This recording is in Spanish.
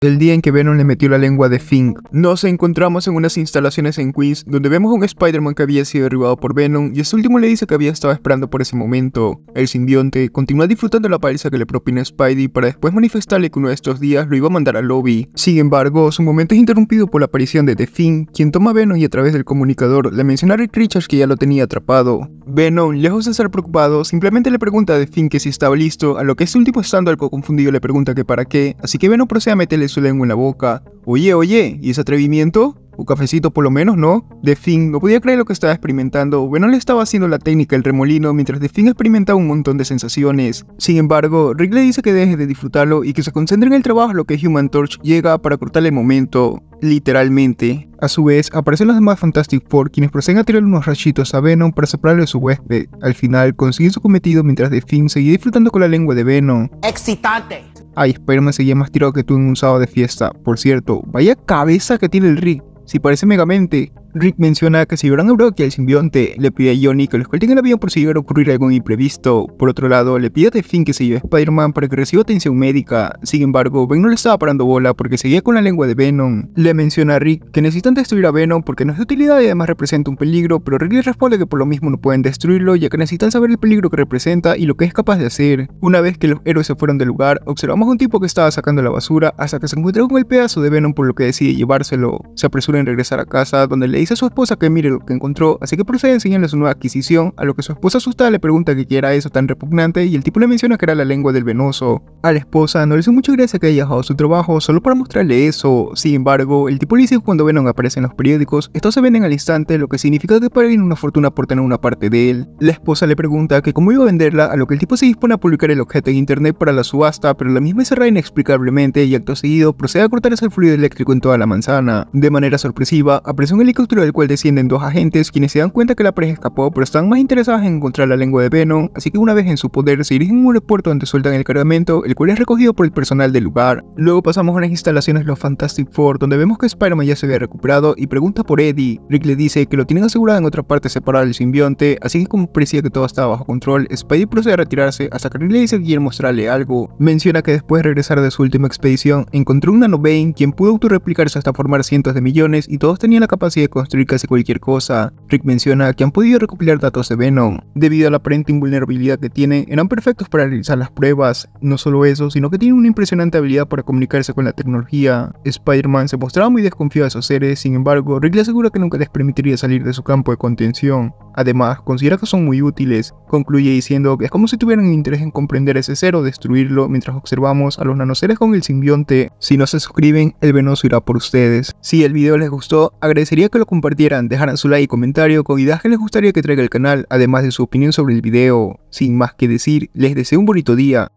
El día en que Venom le metió la lengua de Fink, nos encontramos en unas instalaciones en Queens donde vemos a un Spider-Man que había sido derribado por Venom y este último le dice que había estado esperando por ese momento. El simbionte continúa disfrutando la paliza que le propina Spidey para después manifestarle que uno de estos días lo iba a mandar al lobby. Sin embargo, su momento es interrumpido por la aparición de The Fink, quien toma a Venom y a través del comunicador le menciona a Rick Richards que ya lo tenía atrapado. Venom, lejos de estar preocupado, simplemente le pregunta a The que si estaba listo, a lo que este último estando algo confundido le pregunta que para qué, así que Venom procede a meterle su lengua en la boca. Oye, oye, ¿y ese atrevimiento? Un cafecito por lo menos, ¿no? De Finn no podía creer lo que estaba experimentando. Venom le estaba haciendo la técnica el remolino mientras De Finn experimentaba un montón de sensaciones. Sin embargo, Rick le dice que deje de disfrutarlo y que se concentre en el trabajo lo que Human Torch llega para cortar el momento literalmente. A su vez, aparecen los demás Fantastic Four, quienes proceden a tirar unos rachitos a Venom para separarle de su huésped. Al final, consiguen su cometido mientras de Finn seguía disfrutando con la lengua de Venom. ¡Excitante! Ay, spider me seguía más tirado que tú en un sábado de fiesta. Por cierto, vaya cabeza que tiene el Rick. Si parece Megamente, Rick menciona que si llevarán a que el simbionte le pide a Johnny que los en el avión por si llegara a ocurrir algún imprevisto. Por otro lado, le pide a The que se lleve a Spider-Man para que reciba atención médica. Sin embargo, Ben no le estaba parando bola porque seguía con la lengua de Venom. Le menciona a Rick que necesitan destruir a Venom porque no es de utilidad y además representa un peligro, pero Rick le responde que por lo mismo no pueden destruirlo ya que necesitan saber el peligro que representa y lo que es capaz de hacer. Una vez que los héroes se fueron del lugar, observamos a un tipo que estaba sacando la basura hasta que se encuentra con el pedazo de Venom por lo que decide llevárselo. Se apresura en regresar a casa donde le dice a su esposa que mire lo que encontró, así que procede a enseñarle su nueva adquisición, a lo que su esposa asustada le pregunta que qué era eso tan repugnante y el tipo le menciona que era la lengua del venoso. A la esposa no le hizo mucha gracia que haya dejado su trabajo solo para mostrarle eso, sin embargo, el tipo le dice que cuando Venom aparece en los periódicos, estos se venden al instante, lo que significa que paguen una fortuna por tener una parte de él. La esposa le pregunta que cómo iba a venderla, a lo que el tipo se dispone a publicar el objeto en internet para la subasta, pero la misma se inexplicablemente y acto seguido procede a cortar el fluido eléctrico en toda la manzana. De manera sorpresiva, aparece un helicóptero del cual descienden dos agentes quienes se dan cuenta que la pareja escapó pero están más interesadas en encontrar la lengua de Venom, así que una vez en su poder se dirigen a un aeropuerto donde sueltan el cargamento, el cual es recogido por el personal del lugar. Luego pasamos a las instalaciones de los Fantastic Four donde vemos que Spider-Man ya se había recuperado y pregunta por Eddie. Rick le dice que lo tienen asegurado en otra parte separada del simbionte, así que como parecía que todo estaba bajo control, Spidey procede a retirarse hasta que Rick le dice que quiere mostrarle algo. Menciona que después de regresar de su última expedición encontró un Nano quien pudo autorreplicarse hasta formar cientos de millones y todos tenían la capacidad de construir casi cualquier cosa. Rick menciona que han podido recopilar datos de Venom. Debido a la aparente invulnerabilidad que tiene, eran perfectos para realizar las pruebas. No solo eso, sino que tienen una impresionante habilidad para comunicarse con la tecnología. Spider-Man se mostraba muy desconfiado de esos seres, sin embargo, Rick le asegura que nunca les permitiría salir de su campo de contención. Además, considera que son muy útiles. Concluye diciendo que es como si tuvieran interés en comprender ese ser o destruirlo mientras observamos a los nanoseres con el simbionte. Si no se suscriben, el venoso irá por ustedes. Si el video les gustó, agradecería que lo compartieran, dejaran su like y comentario con ideas que les gustaría que traiga el canal, además de su opinión sobre el video. Sin más que decir, les deseo un bonito día